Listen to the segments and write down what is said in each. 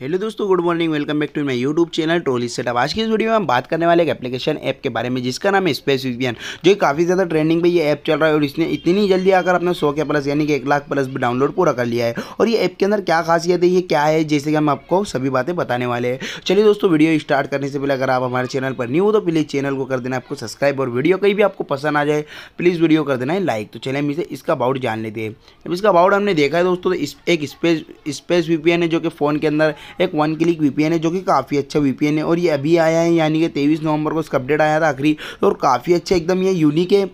hello दोस्तों good morning welcome back to my YouTube channel trolley setup आज की इस वीडियो में हम बात करने वाले एक एप्लीकेशन ऐप के बारे में जिसका नाम है स्पेस विजियन जो काफ़ी ज़्यादा ट्रेंडिंग पे ये ऐप चल रहा है और इसने इतनी जल्दी आकर अपने सौ के प्लस यानी कि एक लाख प्लस भी डाउनलोड पूरा कर लिया है और ये ऐप के अंदर क्या खासियत है ये क्या है जैसे कि हम आपको सभी बातें बताने वाले हैं चलिए दोस्तों वीडियो स्टार्ट करने से पहले अगर आप हमारे चैनल पर न्यू हो तो प्लीज़ चैनल को कर देना आपको सब्सक्राइब और वीडियो कहीं भी आपको पसंद आ जाए प्लीज़ वीडियो कर देना है लाइक तो चले हम इसे इसका अबाउट जान लेते हैं अब इसका अबाउट हमने देखा है दोस्तों तो एक स्पेस स्पेस वीपीएन है जो कि फ़ोन के अंदर एक वन क्लिक वी है जो कि काफ़ी अच्छा वी है और ये अभी आया है यानी कि तेईस नवंबर को इसका अपडेट आया था आखिरी और काफ़ी अच्छा एकदम ये यूनिक है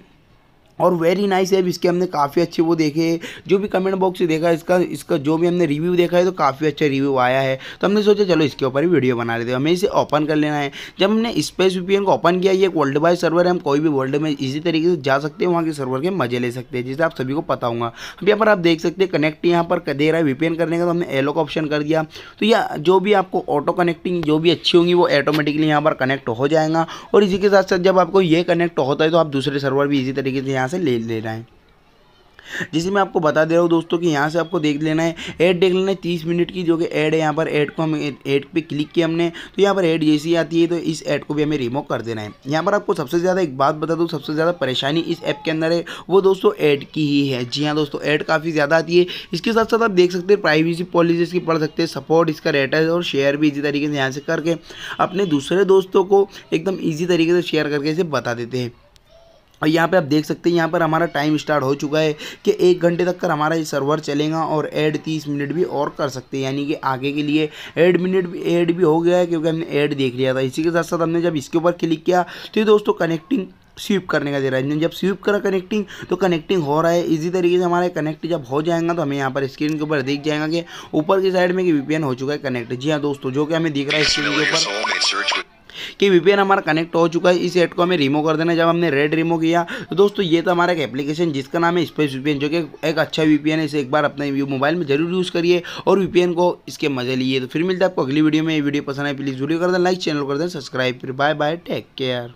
और वेरी नाइस है इसके हमने काफ़ी अच्छे वो देखे जो भी कमेंट बॉक्स से देखा इसका इसका जो भी हमने रिव्यू देखा है तो काफ़ी अच्छा रिव्यू आया है तो हमने सोचा चलो इसके ऊपर ही वीडियो बना लेते हैं हमें इसे ओपन कर लेना है जब हमने स्पेस वीपीएन को ओपन किया ये एक वर्ल्ड वाइड सर्वर है हम कोई भी वर्ल्ड में इसी तरीके से जा सकते हैं वहाँ के सर्वर के मजे ले सकते हैं जिसे आप सभी को पता होगा अब यहाँ पर आप देख सकते हैं कनेक्ट यहाँ पर दे रहा है वी करने का तो हमने एलो का ऑप्शन कर दिया तो या जो भी आपको ऑटो कनेक्टिंग जो भी अच्छी होंगी वो ऑटोमेटिकली यहाँ पर कनेक्ट हो जाएगा और इसी के साथ साथ जब आपको ये कनेक्ट होता है तो आप दूसरे सर्वर भी इसी तरीके से यहाँ यहाँ से ले लेना है जिसे मैं आपको बता दे रहा हूँ दोस्तों कि यहाँ से आपको देख लेना है ऐड देख लेना है तीस मिनट की जो कि ऐड है यहाँ पर ऐड को हम ऐड पे क्लिक किया हमने तो यहाँ पर ऐड जैसी आती है तो इस ऐड को भी हमें रिमूव कर देना है यहाँ पर आपको सबसे ज़्यादा एक बात बता दूँ सबसे ज़्यादा परेशानी इस ऐप के अंदर है वो दोस्तों ऐड की ही है जी हाँ दोस्तों ऐड काफ़ी ज़्यादा आती है इसके साथ साथ आप देख सकते हैं प्राइवेसी पॉलिसीज की पढ़ सकते हैं सपोर्ट इसका रेटा है और शेयर भी इसी तरीके से यहाँ से करके अपने दूसरे दोस्तों को एकदम ईजी तरीके से शेयर करके इसे बता देते हैं और यहाँ पे आप देख सकते हैं यहाँ पर हमारा टाइम स्टार्ट हो चुका है कि एक घंटे तक कर हमारा ये सर्वर चलेगा और एड तीस मिनट भी और कर सकते हैं यानी कि आगे के लिए एड मिनट भी एड भी हो गया है क्योंकि हमने ऐड देख लिया था इसी के साथ साथ हमने जब इसके ऊपर क्लिक किया तो ये दोस्तों कनेक्टिंग स्वीप करने का दे रहा है जब स्वीप करा कनेक्टिंग तो कनेक्टिंग हो रहा है इसी तरीके से हमारा कनेक्ट जब हो जाएगा तो हमें यहाँ पर स्क्रीन के ऊपर दिख जाएगा कि ऊपर की साइड में कि वीपीएन हो चुका है कनेक्ट जी हाँ दोस्तों जो कि हमें दिख रहा है स्क्रीन के ऊपर कि वीपीएन हमारा कनेक्ट हो चुका है इस एड को हमें रिमूव कर देना जब हमने रेड रिमूव किया तो दोस्तों ये तो हमारा एक एप्लीकेशन जिसका नाम है स्पेस वीपीएन जो कि एक अच्छा वीपीएन है इसे एक बार अपने मोबाइल में जरूर यूज़ करिए और वीपीएन को इसके मजे लिए तो फिर मिलते हैं आपको अगली वीडियो में ये वीडियो पसंद आए प्लीज़ वीडियो कर दें लाइक चैनल कर दें सब्सक्राइब फिर बाय बाय टेक केयर